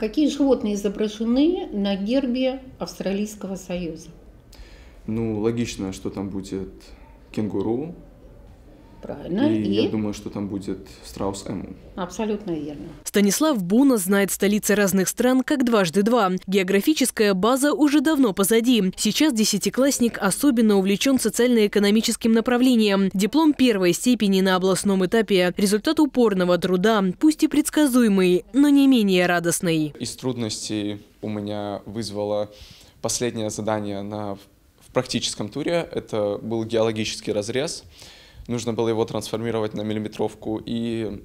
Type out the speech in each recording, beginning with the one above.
Какие животные изображены на гербе Австралийского союза? Ну, логично, что там будет кенгуру, Правильно. И, и я думаю, что там будет Страус Эму. Абсолютно верно. Станислав Буна знает столицы разных стран как дважды два. Географическая база уже давно позади. Сейчас десятиклассник особенно увлечен социально-экономическим направлением. Диплом первой степени на областном этапе – результат упорного труда, пусть и предсказуемый, но не менее радостный. Из трудностей у меня вызвало последнее задание на в практическом туре. Это был геологический разрез – нужно было его трансформировать на миллиметровку, и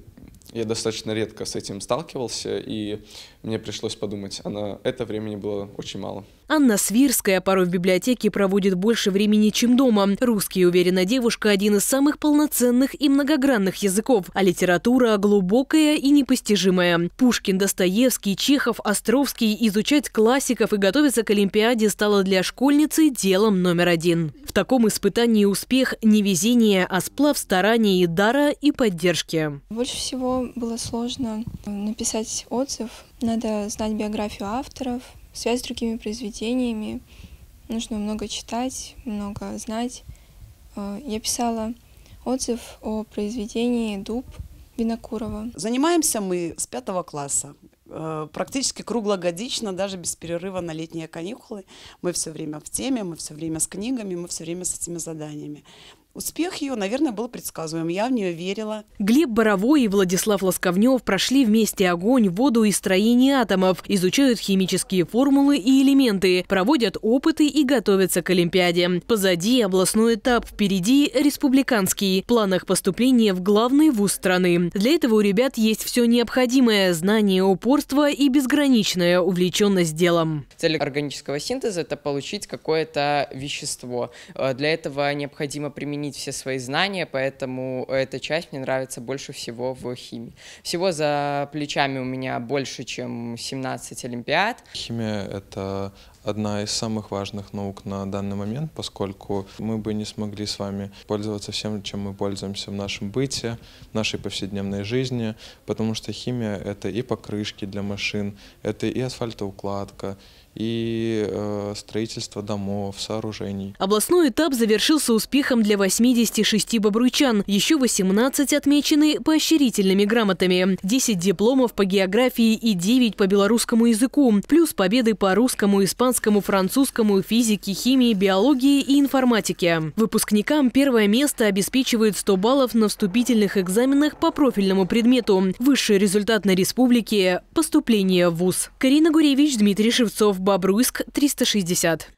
я достаточно редко с этим сталкивался, и мне пришлось подумать, а на это времени было очень мало. Анна Свирская порой в библиотеке проводит больше времени, чем дома. Русский, уверена девушка, один из самых полноценных и многогранных языков, а литература глубокая и непостижимая. Пушкин, Достоевский, Чехов, Островский изучать классиков и готовиться к Олимпиаде стало для школьницы делом номер один. В таком испытании успех не везение, а сплав стараний, дара и поддержки. Больше всего было сложно написать отзыв надо знать биографию авторов, связь с другими произведениями. Нужно много читать, много знать. Э, я писала отзыв о произведении «Дуб» Винокурова. Занимаемся мы с пятого класса. Э, практически круглогодично, даже без перерыва на летние каникулы. Мы все время в теме, мы все время с книгами, мы все время с этими заданиями. Успех ее, наверное, был предсказуем. Я в нее верила. Глеб Боровой и Владислав Лосковнев прошли вместе огонь, воду и строение атомов, изучают химические формулы и элементы, проводят опыты и готовятся к Олимпиаде. Позади областной этап, впереди республиканский. В планах поступления в главный вуз страны. Для этого у ребят есть все необходимое – знание, упорство и безграничная увлеченность делом. Цель органического синтеза – это получить какое-то вещество. Э, для этого необходимо применить применить все свои знания, поэтому эта часть мне нравится больше всего в химии. Всего за плечами у меня больше, чем 17 олимпиад. Химия — это одна из самых важных наук на данный момент, поскольку мы бы не смогли с вами пользоваться всем, чем мы пользуемся в нашем быте, в нашей повседневной жизни, потому что химия — это и покрышки для машин, это и асфальтоукладка, и э, строительство домов, сооружений. Областной этап завершился успехом для 86 бобруйчан. Еще 18 отмечены поощрительными грамотами. 10 дипломов по географии и 9 по белорусскому языку. Плюс победы по русскому, испанскому, итальянскому, французскому, физике, химии, биологии и информатике. Выпускникам первое место обеспечивает 100 баллов на вступительных экзаменах по профильному предмету. Высший результат на республике – поступление в ВУЗ. Карина Гуревич, Дмитрий Шевцов, Бобруйск, 360.